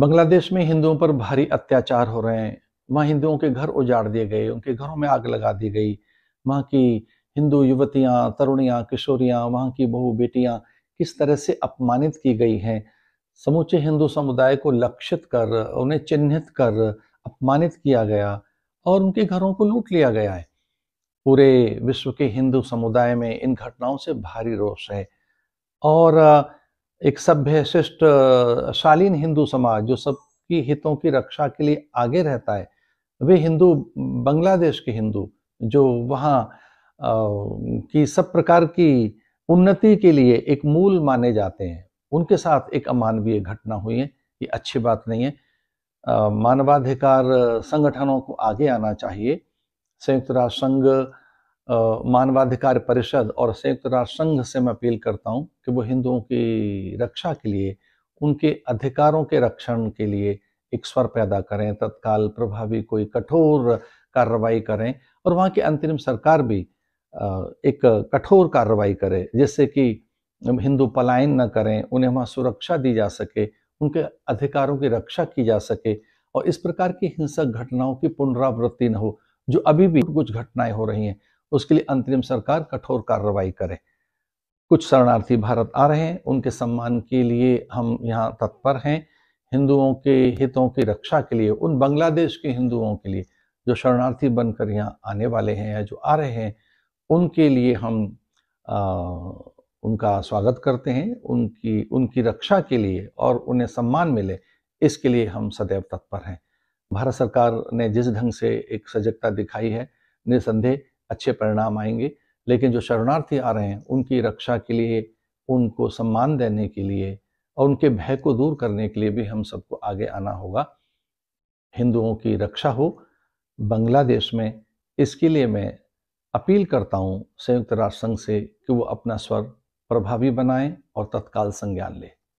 बांग्लादेश में हिंदुओं पर भारी अत्याचार हो रहे हैं वहाँ हिंदुओं के घर उजाड़ दिए गए उनके घरों में आग लगा दी गई वहाँ की हिंदू युवतियाँ तरुणियाँ किशोरियाँ वहाँ की बहु बेटियाँ किस तरह से अपमानित की गई हैं समूचे हिंदू समुदाय को लक्षित कर उन्हें चिन्हित कर अपमानित किया गया और उनके घरों को लूट लिया गया है पूरे विश्व के हिंदू समुदाय में इन घटनाओं से भारी रोष है और एक सभ्य शिष्ट शालीन हिंदू समाज जो सबकी हितों की रक्षा के लिए आगे रहता है वे हिंदू बांग्लादेश के हिंदू जो वहाँ की सब प्रकार की उन्नति के लिए एक मूल माने जाते हैं उनके साथ एक अमानवीय घटना हुई है ये अच्छी बात नहीं है मानवाधिकार संगठनों को आगे आना चाहिए संयुक्त राष्ट्र संघ मानवाधिकार परिषद और संयुक्त राष्ट्र संघ से मैं अपील करता हूं कि वो हिंदुओं की रक्षा के लिए उनके अधिकारों के रक्षण के लिए एक स्वर पैदा करें तत्काल प्रभावी कोई कठोर कार्रवाई करें और वहाँ की अंतरिम सरकार भी एक कठोर कार्रवाई करे जिससे कि हिंदू पलायन न करें उन्हें वहाँ सुरक्षा दी जा सके उनके अधिकारों की रक्षा की जा सके और इस प्रकार की हिंसक घटनाओं की पुनरावृत्ति न हो जो अभी भी कुछ घटनाएं हो रही हैं उसके लिए अंतरिम सरकार कठोर कार्रवाई करे कुछ शरणार्थी भारत आ रहे हैं उनके सम्मान के लिए हम यहाँ तत्पर हैं हिंदुओं के हितों की रक्षा के लिए उन बांग्लादेश के हिंदुओं के लिए जो शरणार्थी बनकर यहाँ आने वाले हैं या जो आ रहे हैं उनके लिए हम आ, उनका स्वागत करते हैं उनकी उनकी रक्षा के लिए और उन्हें सम्मान मिले इसके लिए हम सदैव तत्पर हैं भारत सरकार ने जिस ढंग से एक सजगता दिखाई है निसंदेह अच्छे परिणाम आएंगे लेकिन जो शरणार्थी आ रहे हैं उनकी रक्षा के लिए उनको सम्मान देने के लिए और उनके भय को दूर करने के लिए भी हम सबको आगे आना होगा हिंदुओं की रक्षा हो बांग्लादेश में इसके लिए मैं अपील करता हूँ संयुक्त राष्ट्र संघ से कि वो अपना स्वर प्रभावी बनाएं और तत्काल संज्ञान लें